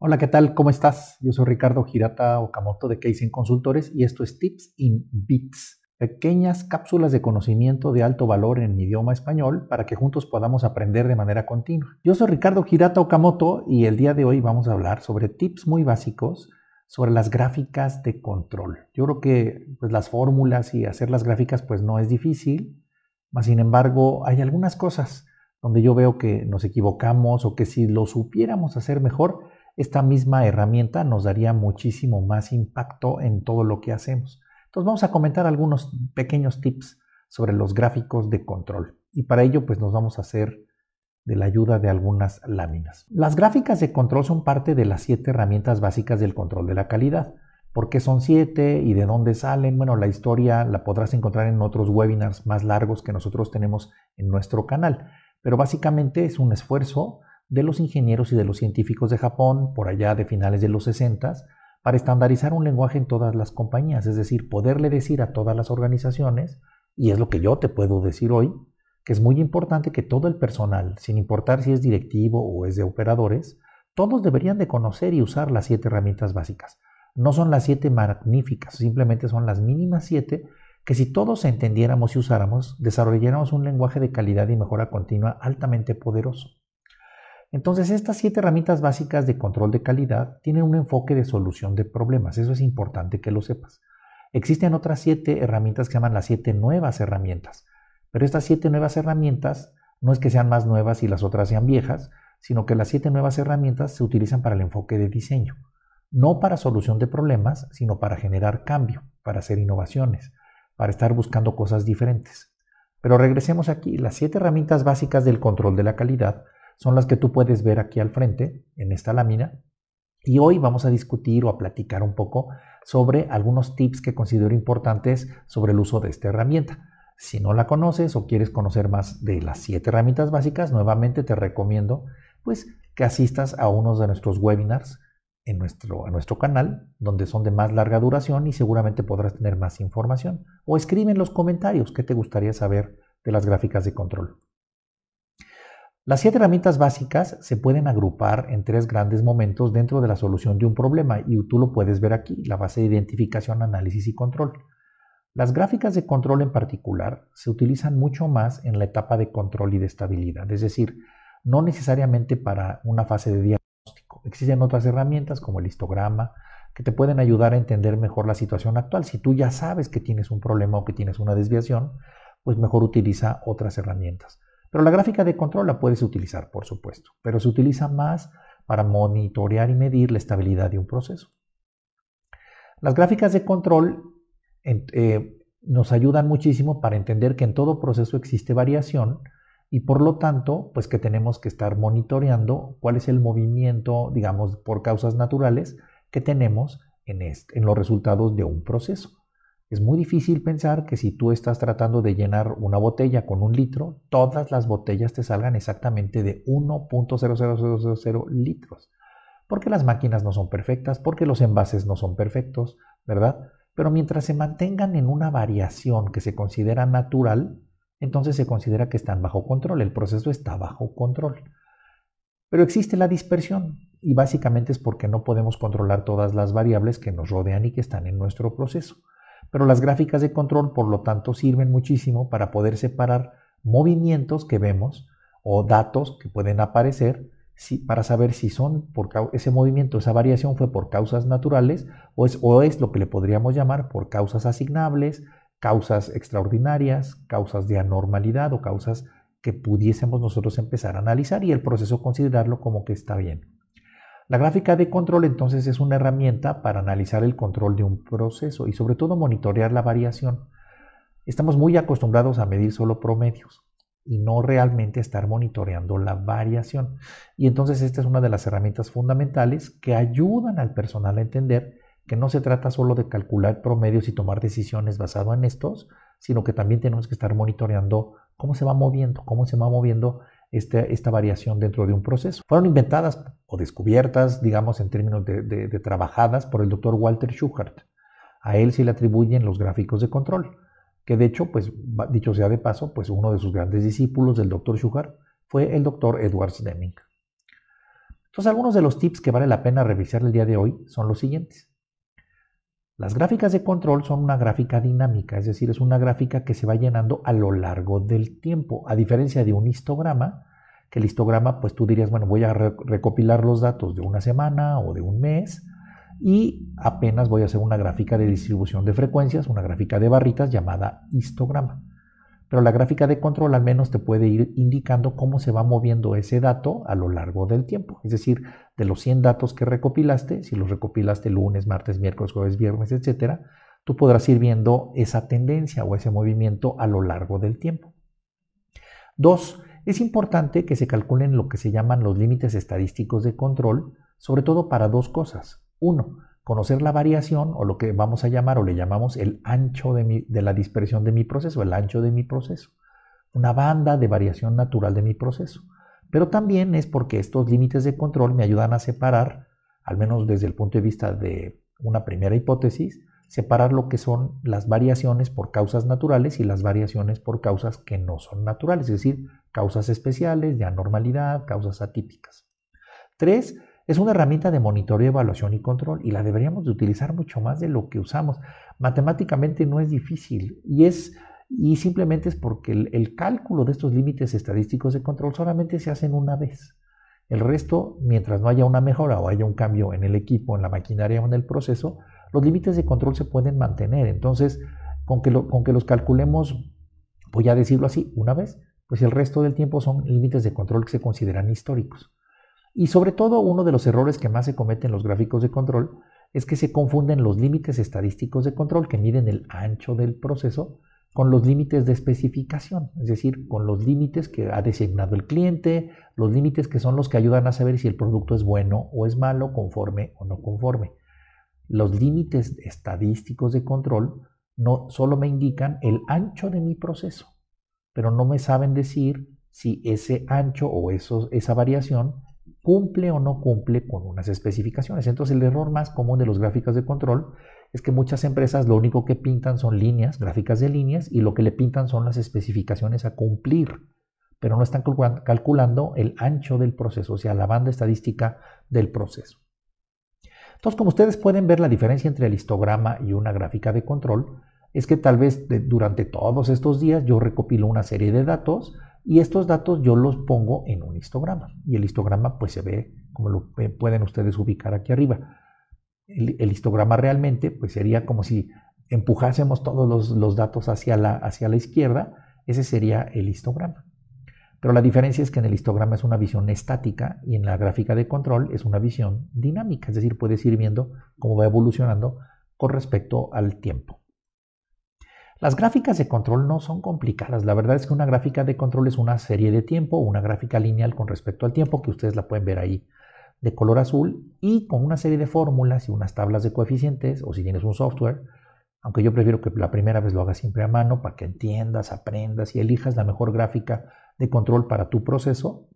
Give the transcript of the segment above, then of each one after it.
Hola, ¿qué tal? ¿Cómo estás? Yo soy Ricardo Girata Okamoto de in Consultores y esto es Tips in Bits, pequeñas cápsulas de conocimiento de alto valor en idioma español para que juntos podamos aprender de manera continua. Yo soy Ricardo Girata Okamoto y el día de hoy vamos a hablar sobre tips muy básicos sobre las gráficas de control. Yo creo que pues, las fórmulas y hacer las gráficas pues no es difícil, mas sin embargo hay algunas cosas donde yo veo que nos equivocamos o que si lo supiéramos hacer mejor, esta misma herramienta nos daría muchísimo más impacto en todo lo que hacemos. Entonces vamos a comentar algunos pequeños tips sobre los gráficos de control y para ello pues nos vamos a hacer de la ayuda de algunas láminas. Las gráficas de control son parte de las siete herramientas básicas del control de la calidad. ¿Por qué son siete y de dónde salen? Bueno, la historia la podrás encontrar en otros webinars más largos que nosotros tenemos en nuestro canal, pero básicamente es un esfuerzo de los ingenieros y de los científicos de Japón por allá de finales de los 60 para estandarizar un lenguaje en todas las compañías, es decir, poderle decir a todas las organizaciones, y es lo que yo te puedo decir hoy, que es muy importante que todo el personal, sin importar si es directivo o es de operadores, todos deberían de conocer y usar las siete herramientas básicas. No son las siete magníficas, simplemente son las mínimas siete que si todos entendiéramos y usáramos, desarrolláramos un lenguaje de calidad y mejora continua altamente poderoso. Entonces, estas siete herramientas básicas de control de calidad tienen un enfoque de solución de problemas. Eso es importante que lo sepas. Existen otras siete herramientas que se llaman las siete nuevas herramientas. Pero estas siete nuevas herramientas no es que sean más nuevas y las otras sean viejas, sino que las siete nuevas herramientas se utilizan para el enfoque de diseño. No para solución de problemas, sino para generar cambio, para hacer innovaciones, para estar buscando cosas diferentes. Pero regresemos aquí. Las siete herramientas básicas del control de la calidad son las que tú puedes ver aquí al frente, en esta lámina. Y hoy vamos a discutir o a platicar un poco sobre algunos tips que considero importantes sobre el uso de esta herramienta. Si no la conoces o quieres conocer más de las siete herramientas básicas, nuevamente te recomiendo pues, que asistas a uno de nuestros webinars en nuestro, en nuestro canal, donde son de más larga duración y seguramente podrás tener más información. O escribe en los comentarios qué te gustaría saber de las gráficas de control. Las siete herramientas básicas se pueden agrupar en tres grandes momentos dentro de la solución de un problema y tú lo puedes ver aquí, la base de identificación, análisis y control. Las gráficas de control en particular se utilizan mucho más en la etapa de control y de estabilidad, es decir, no necesariamente para una fase de diagnóstico. Existen otras herramientas como el histograma que te pueden ayudar a entender mejor la situación actual. Si tú ya sabes que tienes un problema o que tienes una desviación, pues mejor utiliza otras herramientas. Pero la gráfica de control la puedes utilizar, por supuesto, pero se utiliza más para monitorear y medir la estabilidad de un proceso. Las gráficas de control eh, nos ayudan muchísimo para entender que en todo proceso existe variación y por lo tanto, pues que tenemos que estar monitoreando cuál es el movimiento, digamos, por causas naturales que tenemos en los resultados de un proceso. Es muy difícil pensar que si tú estás tratando de llenar una botella con un litro, todas las botellas te salgan exactamente de 1.00000 litros. Porque las máquinas no son perfectas, porque los envases no son perfectos, ¿verdad? Pero mientras se mantengan en una variación que se considera natural, entonces se considera que están bajo control, el proceso está bajo control. Pero existe la dispersión y básicamente es porque no podemos controlar todas las variables que nos rodean y que están en nuestro proceso. Pero las gráficas de control, por lo tanto, sirven muchísimo para poder separar movimientos que vemos o datos que pueden aparecer para saber si son por ese movimiento, esa variación fue por causas naturales o es lo que le podríamos llamar por causas asignables, causas extraordinarias, causas de anormalidad o causas que pudiésemos nosotros empezar a analizar y el proceso considerarlo como que está bien. La gráfica de control entonces es una herramienta para analizar el control de un proceso y sobre todo monitorear la variación. Estamos muy acostumbrados a medir solo promedios y no realmente estar monitoreando la variación. Y entonces esta es una de las herramientas fundamentales que ayudan al personal a entender que no se trata solo de calcular promedios y tomar decisiones basado en estos, sino que también tenemos que estar monitoreando cómo se va moviendo, cómo se va moviendo este, esta, variación dentro de un proceso. Fueron inventadas o descubiertas, digamos, en términos de, trabajadas por el doctor Walter Schuchart. A él se le atribuyen los gráficos de control, que de hecho, pues, dicho sea de paso, pues uno de sus grandes discípulos, el doctor Schuchart, fue el doctor Edward Deming. Entonces, algunos de los tips que vale la pena revisar el día de hoy son los siguientes. Las gráficas de control son una gráfica dinámica, es decir, es una gráfica que se va llenando a lo largo del tiempo, a diferencia de un histograma, que el histograma, pues tú dirías, bueno, voy a recopilar los datos de una semana o de un mes y apenas voy a hacer una gráfica de distribución de frecuencias, una gráfica de barritas llamada histograma pero la gráfica de control al menos te puede ir indicando cómo se va moviendo ese dato a lo largo del tiempo. Es decir, de los 100 datos que recopilaste, si los recopilaste lunes, martes, miércoles, jueves, viernes, etcétera, tú podrás ir viendo esa tendencia o ese movimiento a lo largo del tiempo. Dos, es importante que se calculen lo que se llaman los límites estadísticos de control, sobre todo para dos cosas. Uno, conocer la variación o lo que vamos a llamar o le llamamos el ancho de, mi, de la dispersión de mi proceso, el ancho de mi proceso, una banda de variación natural de mi proceso. Pero también es porque estos límites de control me ayudan a separar, al menos desde el punto de vista de una primera hipótesis, separar lo que son las variaciones por causas naturales y las variaciones por causas que no son naturales, es decir, causas especiales de anormalidad, causas atípicas. Tres, es una herramienta de monitoreo, evaluación y control y la deberíamos de utilizar mucho más de lo que usamos. Matemáticamente no es difícil y es y simplemente es porque el, cálculo de estos límites estadísticos de control solamente se hacen una vez. El resto, mientras no haya una mejora o haya un cambio en el equipo, en la maquinaria o en el proceso, los límites de control se pueden mantener. Entonces, con que, con que los calculemos, voy a decirlo así, una vez, pues el resto del tiempo son límites de control que se consideran históricos. Y sobre todo, uno de los errores que más se cometen en los gráficos de control es que se confunden los límites estadísticos de control que miden el ancho del proceso con los límites de especificación, es decir, con los límites que ha designado el cliente, los límites que son los que ayudan a saber si el producto es bueno o es malo, conforme o no conforme. Los límites estadísticos de control no solo me indican el ancho de mi proceso, pero no me saben decir si ese ancho o esa variación cumple o no cumple con unas especificaciones. Entonces el error más común de los gráficos de control es que muchas empresas lo único que pintan son líneas, gráficas de líneas, y lo que le pintan son las especificaciones a cumplir, pero no están calculando el ancho del proceso, o sea, la banda estadística del proceso. Entonces, como ustedes pueden ver, la diferencia entre el histograma y una gráfica de control es que tal vez durante todos estos días yo recopilo una serie de datos, y estos datos yo los pongo en un histograma. Y el histograma pues se ve, como lo pueden ustedes ubicar aquí arriba. El, histograma realmente pues sería como si empujásemos todos los, datos hacia la, hacia la izquierda. Ese sería el histograma. Pero la diferencia es que en el histograma es una visión estática y en la gráfica de control es una visión dinámica, es decir, puedes ir viendo cómo va evolucionando con respecto al tiempo. Las gráficas de control no son complicadas. La verdad es que una gráfica de control es una serie de tiempo, una gráfica lineal con respecto al tiempo, que ustedes la pueden ver ahí de color azul, y con una serie de fórmulas y unas tablas de coeficientes, o si tienes un software, aunque yo prefiero que la primera vez lo hagas siempre a mano para que entiendas, aprendas y elijas la mejor gráfica de control para tu proceso.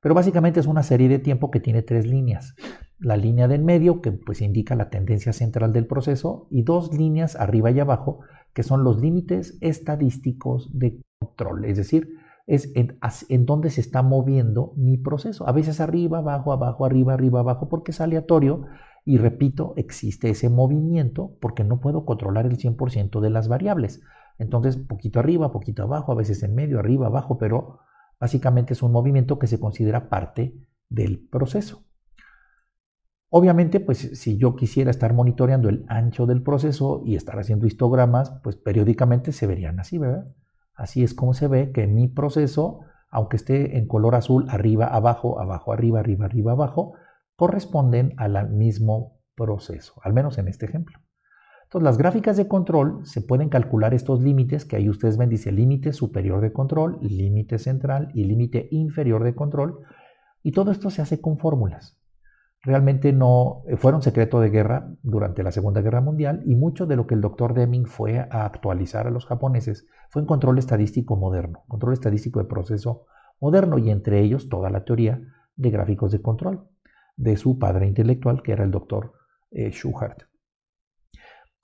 Pero básicamente es una serie de tiempo que tiene tres líneas. La línea del medio, que pues indica la tendencia central del proceso, y dos líneas arriba y abajo, que son los límites estadísticos de control, es decir, es en, donde dónde se está moviendo mi proceso. A veces arriba, abajo, abajo, arriba, arriba, abajo, porque es aleatorio y repito, existe ese movimiento porque no puedo controlar el 100% de las variables. Entonces, poquito arriba, poquito abajo, a veces en medio, arriba, abajo, pero básicamente es un movimiento que se considera parte del proceso. Obviamente, pues si yo quisiera estar monitoreando el ancho del proceso y estar haciendo histogramas, pues periódicamente se verían así, ¿verdad? Así es como se ve que mi proceso, aunque esté en color azul, arriba, abajo, abajo, arriba, arriba, arriba, abajo, corresponden al mismo proceso, al menos en este ejemplo. Entonces, las gráficas de control se pueden calcular estos límites que ahí ustedes ven, dice límite superior de control, límite central y límite inferior de control. Y todo esto se hace con fórmulas realmente no eh, fueron secreto de guerra durante la Segunda Guerra Mundial y mucho de lo que el doctor Deming fue a actualizar a los japoneses fue en control estadístico moderno, control estadístico de proceso moderno y entre ellos toda la teoría de gráficos de control de su padre intelectual que era el doctor eh, Schuhart.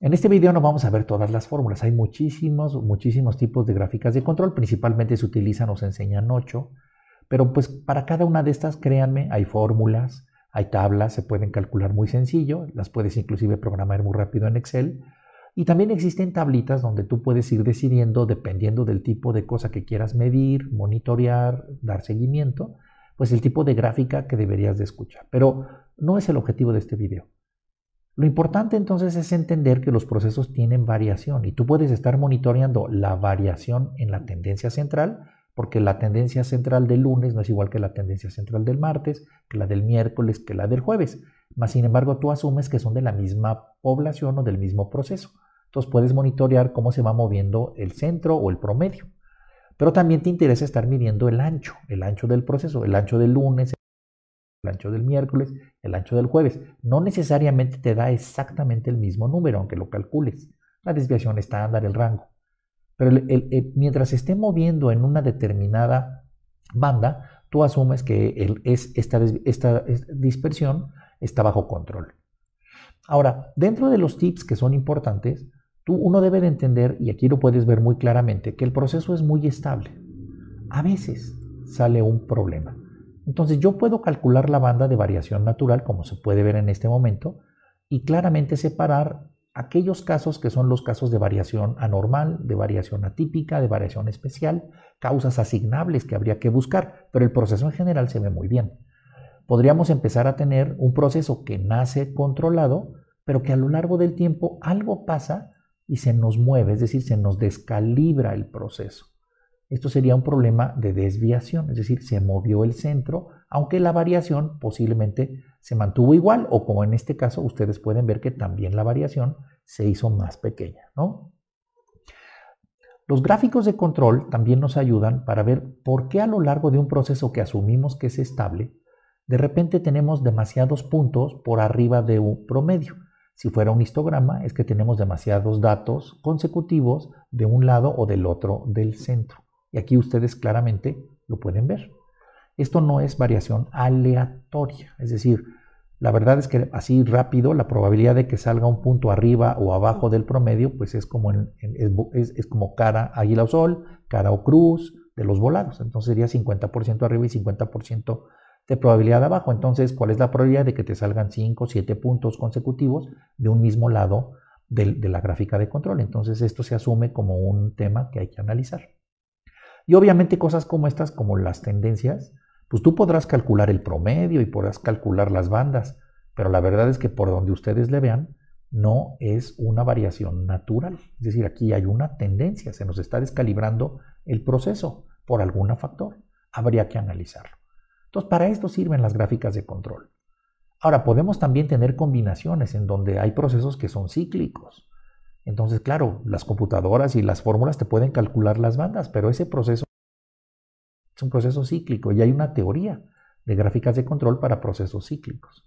En este video no vamos a ver todas las fórmulas, hay muchísimos, muchísimos tipos de gráficas de control, principalmente se utilizan, o se enseñan ocho, pero pues para cada una de estas, créanme, hay fórmulas, hay tablas, se pueden calcular muy sencillo, las puedes inclusive programar muy rápido en Excel. Y también existen tablitas donde tú puedes ir decidiendo, dependiendo del tipo de cosa que quieras medir, monitorear, dar seguimiento, pues el tipo de gráfica que deberías de escuchar. Pero no es el objetivo de este video. Lo importante entonces es entender que los procesos tienen variación y tú puedes estar monitoreando la variación en la tendencia central porque la tendencia central del lunes no es igual que la tendencia central del martes, que la del miércoles, que la del jueves. Más sin embargo, tú asumes que son de la misma población o del mismo proceso. Entonces puedes monitorear cómo se va moviendo el centro o el promedio. Pero también te interesa estar midiendo el ancho, el ancho del proceso, el ancho del lunes, el ancho del miércoles, el ancho del jueves. No necesariamente te da exactamente el mismo número, aunque lo calcules. La desviación estándar, el rango. Pero mientras se esté moviendo en una determinada banda, tú asumes que es esta, esta, dispersión está bajo control. Ahora, dentro de los tips que son importantes, tú uno debe de entender, y aquí lo puedes ver muy claramente, que el proceso es muy estable. A veces sale un problema. Entonces yo puedo calcular la banda de variación natural, como se puede ver en este momento, y claramente separar aquellos casos que son los casos de variación anormal, de variación atípica, de variación especial, causas asignables que habría que buscar, pero el proceso en general se ve muy bien. Podríamos empezar a tener un proceso que nace controlado, pero que a lo largo del tiempo algo pasa y se nos mueve, es decir, se nos descalibra el proceso. Esto sería un problema de desviación, es decir, se movió el centro aunque la variación posiblemente se mantuvo igual o como en este caso ustedes pueden ver que también la variación se hizo más pequeña, Los gráficos de control también nos ayudan para ver por qué a lo largo de un proceso que asumimos que es estable, de repente tenemos demasiados puntos por arriba de un promedio. Si fuera un histograma, es que tenemos demasiados datos consecutivos de un lado o del otro del centro. Y aquí ustedes claramente lo pueden ver. Esto no es variación aleatoria, es decir, la verdad es que así rápido la probabilidad de que salga un punto arriba o abajo del promedio, pues es como, es, como cara águila o sol, cara o cruz de los volados. Entonces sería 50% arriba y 50% de probabilidad abajo. Entonces, ¿cuál es la probabilidad de que te salgan 5 o 7 puntos consecutivos de un mismo lado de la gráfica de control? Entonces, esto se asume como un tema que hay que analizar. Y obviamente cosas como estas, como las tendencias, pues tú podrás calcular el promedio y podrás calcular las bandas, pero la verdad es que por donde ustedes le vean, no es una variación natural. Es decir, aquí hay una tendencia, se nos está descalibrando el proceso por algún factor. Habría que analizarlo. Entonces, para esto sirven las gráficas de control. Ahora, podemos también tener combinaciones en donde hay procesos que son cíclicos. Entonces, claro, las computadoras y las fórmulas te pueden calcular las bandas, pero ese proceso un proceso cíclico y hay una teoría de gráficas de control para procesos cíclicos.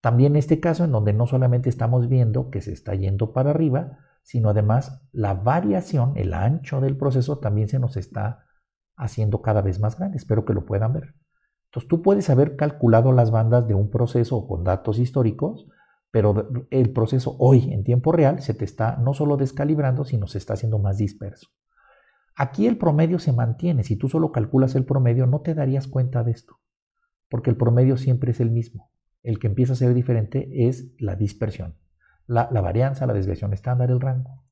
También este caso en donde no solamente estamos viendo que se está yendo para arriba, sino además la variación, el ancho del proceso también se nos está haciendo cada vez más grande. Espero que lo puedan ver. Entonces tú puedes haber calculado las bandas de un proceso con datos históricos, pero el proceso hoy en tiempo real se te está no solo descalibrando, sino se está haciendo más disperso. Aquí el promedio se mantiene. Si tú solo calculas el promedio, no te darías cuenta de esto, porque el promedio siempre es el mismo. El que empieza a ser diferente es la dispersión, la, varianza, la desviación estándar, el rango.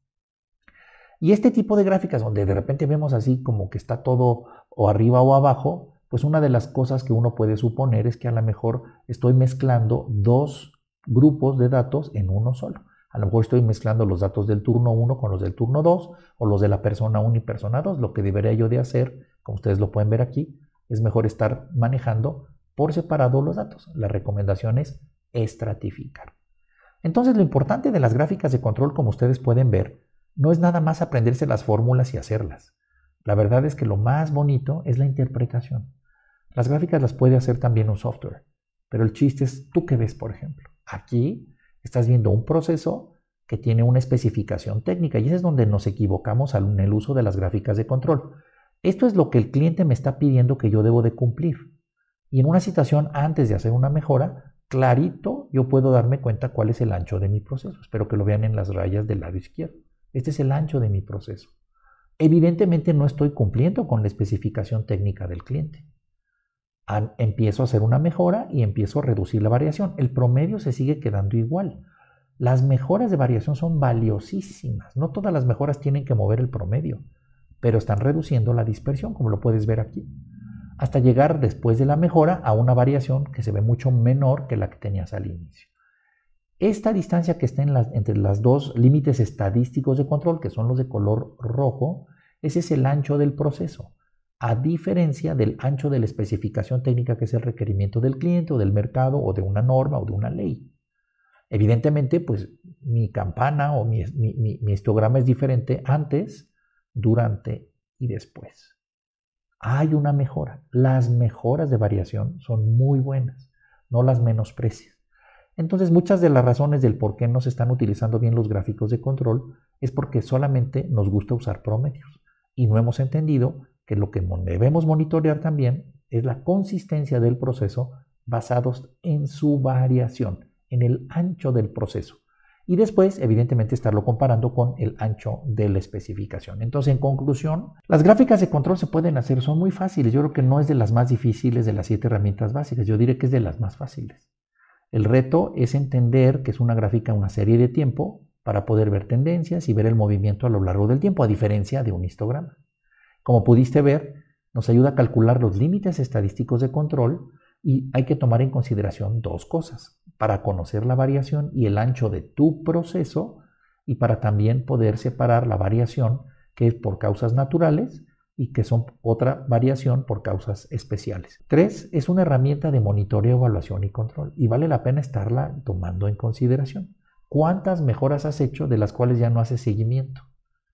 Y este tipo de gráficas, donde de repente vemos así como que está todo o arriba o abajo, pues una de las cosas que uno puede suponer es que a lo mejor estoy mezclando dos grupos de datos en uno solo. A lo mejor estoy mezclando los datos del turno 1 con los del turno 2 o los de la persona 1 y persona 2. Lo que debería yo de hacer, como ustedes lo pueden ver aquí, es mejor estar manejando por separado los datos. La recomendación es estratificar. Entonces lo importante de las gráficas de control, como ustedes pueden ver, no es nada más aprenderse las fórmulas y hacerlas. La verdad es que lo más bonito es la interpretación. Las gráficas las puede hacer también un software, pero el chiste es tú que ves, por ejemplo. Aquí Estás viendo un proceso que tiene una especificación técnica y ese es donde nos equivocamos en el uso de las gráficas de control. Esto es lo que el cliente me está pidiendo que yo debo de cumplir. Y en una situación antes de hacer una mejora, clarito yo puedo darme cuenta cuál es el ancho de mi proceso. Espero que lo vean en las rayas del lado izquierdo. Este es el ancho de mi proceso. Evidentemente no estoy cumpliendo con la especificación técnica del cliente empiezo a hacer una mejora y empiezo a reducir la variación. El promedio se sigue quedando igual. Las mejoras de variación son valiosísimas. No todas las mejoras tienen que mover el promedio, pero están reduciendo la dispersión, como lo puedes ver aquí, hasta llegar después de la mejora a una variación que se ve mucho menor que la que tenías al inicio. Esta distancia que está las, entre los dos límites estadísticos de control, que son los de color rojo, ese es el ancho del proceso a diferencia del ancho de la especificación técnica que es el requerimiento del cliente o del mercado o de una norma o de una ley. Evidentemente, pues mi campana o mi, histograma es diferente antes, durante y después. Hay una mejora. Las mejoras de variación son muy buenas, no las menosprecias. Entonces, muchas de las razones del por qué no se están utilizando bien los gráficos de control es porque solamente nos gusta usar promedios y no hemos entendido lo que debemos monitorear también es la consistencia del proceso basados en su variación, en el ancho del proceso. Y después, evidentemente, estarlo comparando con el ancho de la especificación. Entonces, en conclusión, las gráficas de control se pueden hacer, son muy fáciles. Yo creo que no es de las más difíciles de las siete herramientas básicas. Yo diré que es de las más fáciles. El reto es entender que es una gráfica, una serie de tiempo, para poder ver tendencias y ver el movimiento a lo largo del tiempo, a diferencia de un histograma. Como pudiste ver, nos ayuda a calcular los límites estadísticos de control y hay que tomar en consideración dos cosas, para conocer la variación y el ancho de tu proceso y para también poder separar la variación que es por causas naturales y que son otra variación por causas especiales. Tres, es una herramienta de monitoreo, evaluación y control y vale la pena estarla tomando en consideración. ¿Cuántas mejoras has hecho de las cuales ya no haces seguimiento?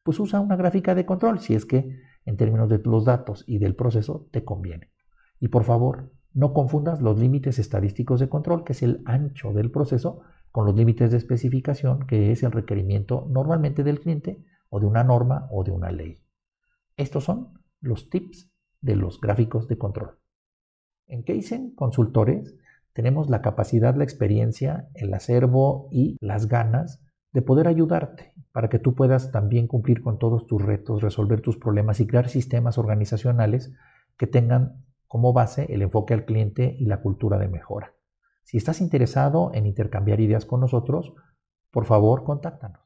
Pues usa una gráfica de control si es que en términos de los datos y del proceso te conviene. Y por favor, no confundas los límites estadísticos de control, que es el ancho del proceso, con los límites de especificación, que es el requerimiento normalmente del cliente o de una norma o de una ley. Estos son los tips de los gráficos de control. En dicen Consultores tenemos la capacidad, la experiencia, el acervo y las ganas de poder ayudarte para que tú puedas también cumplir con todos tus retos, resolver tus problemas y crear sistemas organizacionales que tengan como base el enfoque al cliente y la cultura de mejora. Si estás interesado en intercambiar ideas con nosotros, por favor, contáctanos.